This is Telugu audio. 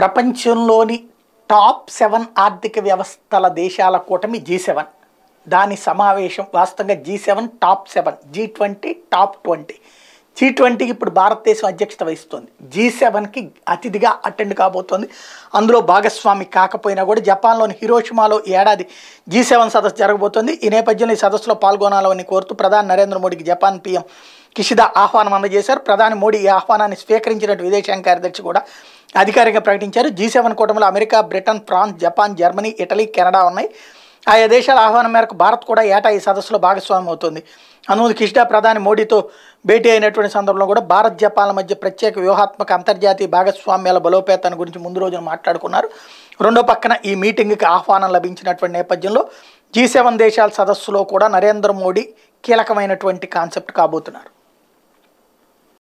ప్రపంచంలోని టాప్ సెవెన్ ఆర్థిక వ్యవస్థల దేశాల కూటమి జీ సెవెన్ దాని సమావేశం వాస్తవంగా G seven top seven G twenty top twenty G ట్వంటీకి ఇప్పుడు భారతదేశం అధ్యక్షత వహిస్తుంది జీ సెవెన్కి అతిథిగా అటెండ్ కాబోతోంది అందులో భాగస్వామి కాకపోయినా కూడా జపాన్లోని హిరోషిమాలో ఏడాది జీ సెవెన్ సదస్సు జరగబోతోంది ఈ నేపథ్యంలో ఈ సదస్సులో పాల్గొనాలని కోరుతూ ప్రధాని నరేంద్ర మోడీకి జపాన్ పీఎం కిషిదా ఆహ్వానం అందజేశారు ప్రధాని మోడీ ఈ ఆహ్వానాన్ని స్వీకరించినట్టు విదేశాంగ కార్యదర్శి కూడా అధికారికంగా ప్రకటించారు జీ సెవెన్ కూటమిలో America Britain France Japan Germany Italy Canada ఉన్నాయి ఆయా దేశాల ఆహ్వానం మేరకు భారత్ కూడా ఏటా ఈ సదస్సులో భాగస్వామ్యం అవుతుంది అనుముందు కిష్డా ప్రధాని మోడీతో భేటీ అయినటువంటి సందర్భంలో కూడా భారత్ జపాన్ల మధ్య ప్రత్యేక వ్యూహాత్మక అంతర్జాతీయ భాగస్వామ్యాల బలోపేతాన్ని గురించి ముందు రోజున మాట్లాడుకున్నారు రెండో పక్కన ఈ మీటింగ్కి ఆహ్వానం లభించినటువంటి నేపథ్యంలో జీ సెవెన్ దేశాల సదస్సులో కూడా నరేంద్ర మోడీ కీలకమైనటువంటి కాన్సెప్ట్ కాబోతున్నారు